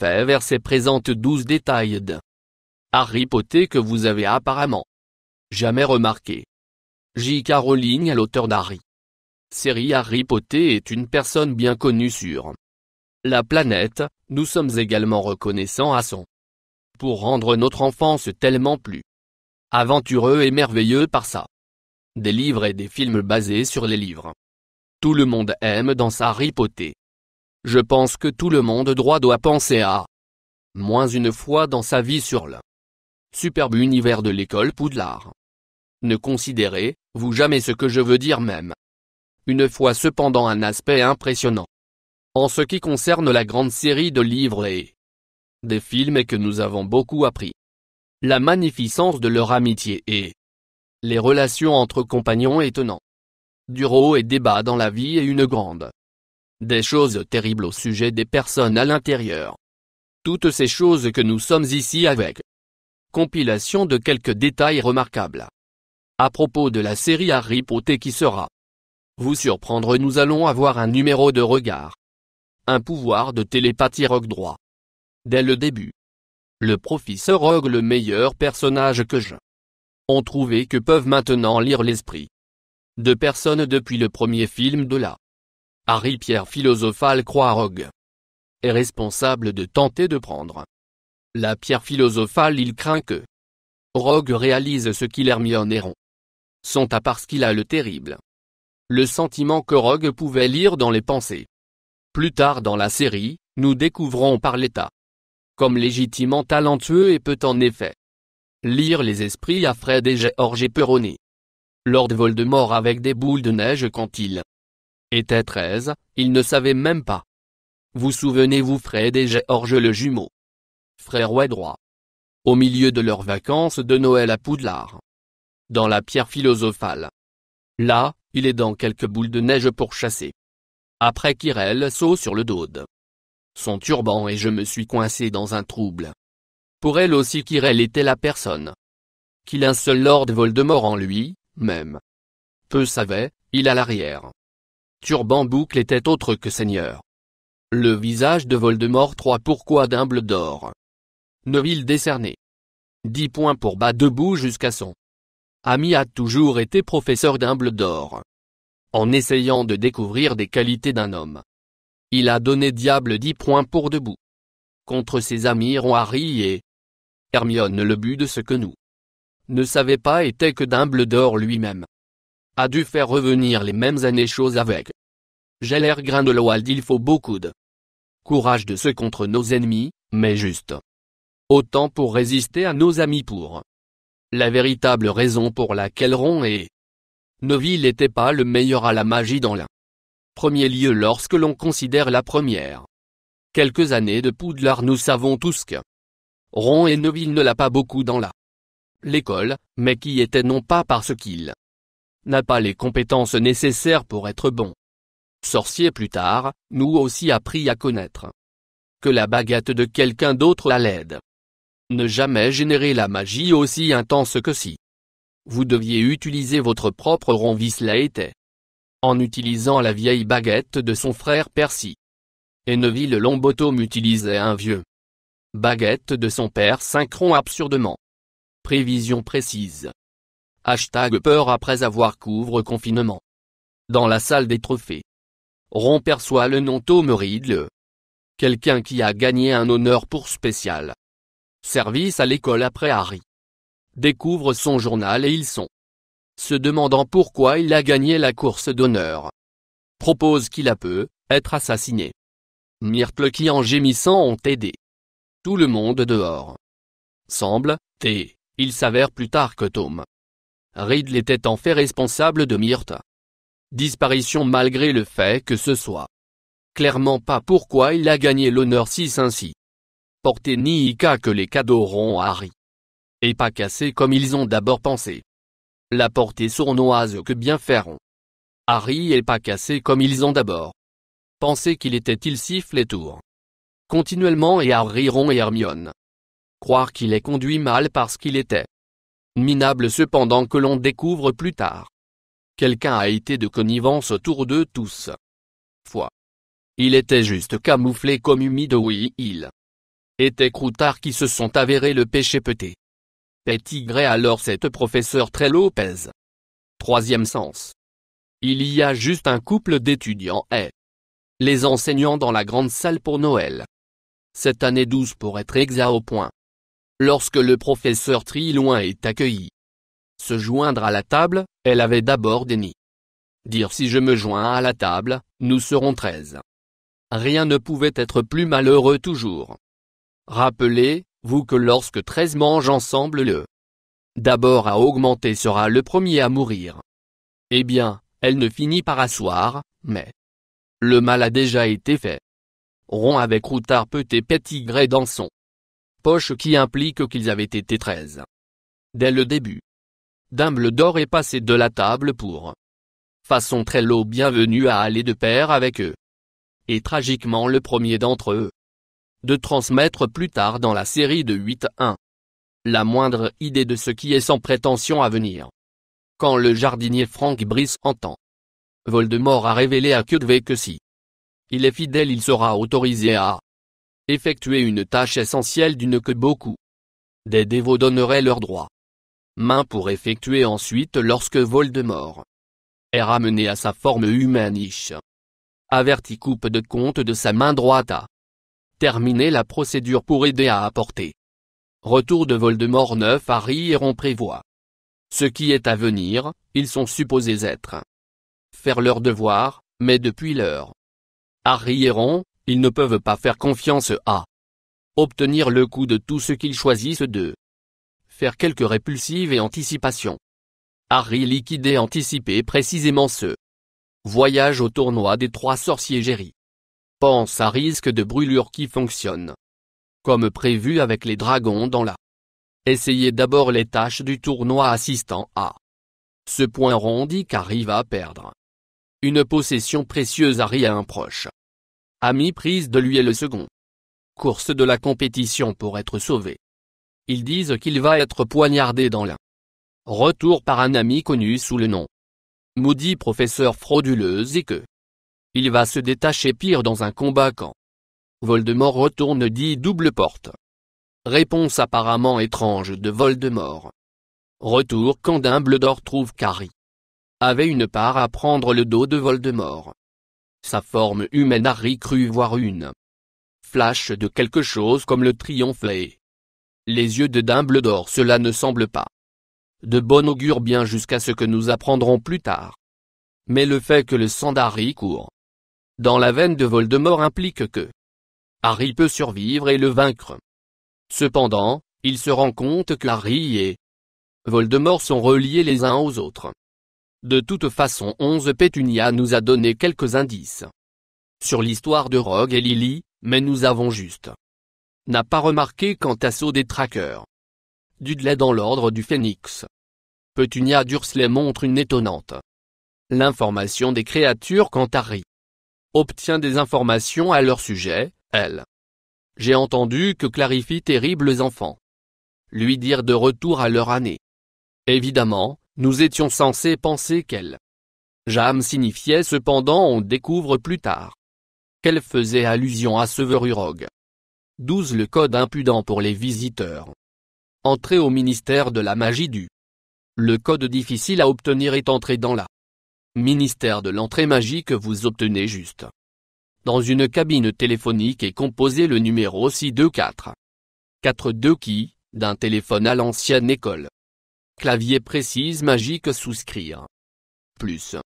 Vers verset présente douze détails de harry Potter que vous avez apparemment jamais remarqué. J. Caroline l'auteur d'Harry. Série Harry Potter est une personne bien connue sur la planète, nous sommes également reconnaissants à son pour rendre notre enfance tellement plus aventureux et merveilleux par ça. Des livres et des films basés sur les livres. Tout le monde aime dans Harry Potter. Je pense que tout le monde droit doit penser à moins une fois dans sa vie sur le superbe univers de l'école Poudlard. Ne considérez, vous jamais ce que je veux dire même. Une fois cependant un aspect impressionnant. En ce qui concerne la grande série de livres et des films et que nous avons beaucoup appris. La magnificence de leur amitié et les relations entre compagnons étonnants. Duro et débat dans la vie et une grande des choses terribles au sujet des personnes à l'intérieur. Toutes ces choses que nous sommes ici avec. Compilation de quelques détails remarquables. À propos de la série Harry Potter qui sera vous surprendre nous allons avoir un numéro de regard. Un pouvoir de télépathie rogue droit. Dès le début. Le professeur Rogue le meilleur personnage que je ont trouvé que peuvent maintenant lire l'esprit de personnes depuis le premier film de la Harry-Pierre philosophale Croix-Rogue est responsable de tenter de prendre la pierre philosophale il craint que Rogue réalise ce qu'il Hermione en Ron sont à parce qu'il a le terrible le sentiment que Rogue pouvait lire dans les pensées. Plus tard dans la série, nous découvrons par l'État comme légitimement talentueux et peut en effet lire les esprits à Fred et George et Lord Voldemort avec des boules de neige quand il était treize, il ne savait même pas. Vous souvenez-vous Fred et Georges le jumeau Frère ouais droit. Au milieu de leurs vacances de Noël à Poudlard. Dans la pierre philosophale. Là, il est dans quelques boules de neige pour chasser. Après Kirel saut sur le dode. Son turban et je me suis coincé dans un trouble. Pour elle aussi Kirel était la personne. Qu'il un seul Lord Voldemort en lui, même. Peu savait, il a l'arrière. Turban Boucle était autre que seigneur. Le visage de Voldemort 3 pourquoi d'humble d'or. Neville décerné. 10 points pour bas debout jusqu'à son. Ami a toujours été professeur d'humble d'or. En essayant de découvrir des qualités d'un homme. Il a donné diable dix points pour debout. Contre ses amis Harry et Hermione le but de ce que nous ne savait pas était que d'humble d'or lui-même a dû faire revenir les mêmes années choses avec. J'ai l'air grain de l'ouald il faut beaucoup de courage de ceux contre nos ennemis, mais juste. Autant pour résister à nos amis pour. La véritable raison pour laquelle Ron et Neville n'étaient pas le meilleur à la magie dans la premier lieu lorsque l'on considère la première. Quelques années de Poudlard nous savons tous que Ron et Neville ne l'a pas beaucoup dans la l'école, mais qui était non pas parce qu'il n'a pas les compétences nécessaires pour être bon. Sorcier plus tard, nous aussi appris à connaître que la baguette de quelqu'un d'autre à l'aide. Ne jamais générer la magie aussi intense que si vous deviez utiliser votre propre la était. En utilisant la vieille baguette de son frère Percy. Enneville Lombotome utilisait un vieux baguette de son père Synchron absurdement. Prévision précise. Hashtag peur après avoir couvre-confinement. Dans la salle des trophées. Ron perçoit le nom Tom Riddle. Quelqu'un qui a gagné un honneur pour spécial. Service à l'école après Harry. Découvre son journal et ils sont. Se demandant pourquoi il a gagné la course d'honneur. Propose qu'il a peut, être assassiné. Myrtle qui en gémissant ont aidé. Tout le monde dehors. Semble, t il s'avère plus tard que Tom Riddle était en fait responsable de Myrtha. Disparition malgré le fait que ce soit clairement pas pourquoi il a gagné l'honneur si ainsi. Porter ni Ika que les cadeaux ronds Harry. Et pas cassé comme ils ont d'abord pensé. La portée sournoise que bien feront. Harry et pas cassé comme ils ont d'abord pensé qu'il était il siffle et tour. Continuellement et Harry et Hermione. Croire qu'il est conduit mal parce qu'il était Minable cependant que l'on découvre plus tard. Quelqu'un a été de connivence autour d'eux tous. Foi. Il était juste camouflé comme humide oui il. Était croutard qui se sont avérés le péché petit. Pétigré alors cette professeur très Lopez. Troisième sens. Il y a juste un couple d'étudiants et les enseignants dans la grande salle pour Noël. Cette année douce pour être exa au point lorsque le professeur Triloin est accueilli. Se joindre à la table, elle avait d'abord déni. Dire si je me joins à la table, nous serons treize. Rien ne pouvait être plus malheureux toujours. Rappelez, vous que lorsque treize mangent ensemble le d'abord à augmenter sera le premier à mourir. Eh bien, elle ne finit par asseoir, mais le mal a déjà été fait. Rond avec Routard Petit Petit dans son poche qui implique qu'ils avaient été treize. Dès le début. Dumbledore est passé de la table pour façon très low bienvenue à aller de pair avec eux. Et tragiquement le premier d'entre eux. De transmettre plus tard dans la série de 8-1. La moindre idée de ce qui est sans prétention à venir. Quand le jardinier Frank Brice entend. Voldemort a révélé à Cudvé que si il est fidèle il sera autorisé à effectuer une tâche essentielle d'une que beaucoup des dévots donneraient leur droit. main pour effectuer ensuite lorsque Voldemort est ramené à sa forme niche Averti coupe de compte de sa main droite à terminer la procédure pour aider à apporter. Retour de Voldemort 9 Harry et Ron prévoit. Ce qui est à venir, ils sont supposés être. Faire leur devoir, mais depuis l'heure. Harry et Ron, ils ne peuvent pas faire confiance à obtenir le coup de tout ce qu'ils choisissent de faire quelques répulsives et anticipations. Harry liquide et anticipé précisément ce voyage au tournoi des trois sorciers Jerry. Pense à risque de brûlure qui fonctionne. Comme prévu avec les dragons dans la Essayez d'abord les tâches du tournoi assistant à ce point rondi qu'arrive à perdre. Une possession précieuse Harry à un proche. Ami prise de lui est le second. Course de la compétition pour être sauvé. Ils disent qu'il va être poignardé dans l'un. Retour par un ami connu sous le nom. Moody professeur frauduleuse et que. Il va se détacher pire dans un combat quand. Voldemort retourne dit double porte. Réponse apparemment étrange de Voldemort. Retour quand Dumbledore trouve Carrie. Avait une part à prendre le dos de Voldemort. Sa forme humaine Harry crut voir une flash de quelque chose comme le triomphe et les yeux de Dumbledore cela ne semble pas de bon augure bien jusqu'à ce que nous apprendrons plus tard. Mais le fait que le sang d'Harry court dans la veine de Voldemort implique que Harry peut survivre et le vaincre. Cependant, il se rend compte que Harry et Voldemort sont reliés les uns aux autres. De toute façon onze Pétunia nous a donné quelques indices. Sur l'histoire de Rogue et Lily, mais nous avons juste. N'a pas remarqué quant à saut des traqueurs. Dudley dans l'ordre du phénix. Petunia Dursley montre une étonnante. L'information des créatures quant à Harry. Obtient des informations à leur sujet, elle. J'ai entendu que clarifie terribles enfants. Lui dire de retour à leur année. Évidemment, nous étions censés penser qu'elle. Jam signifiait cependant on découvre plus tard. Qu'elle faisait allusion à Severurog. 12 Le code impudent pour les visiteurs. Entrée au ministère de la magie du. Le code difficile à obtenir est entré dans la. Ministère de l'entrée magique vous obtenez juste. Dans une cabine téléphonique et composé le numéro 624. 42 qui, d'un téléphone à l'ancienne école. Clavier précise magique souscrire. Plus.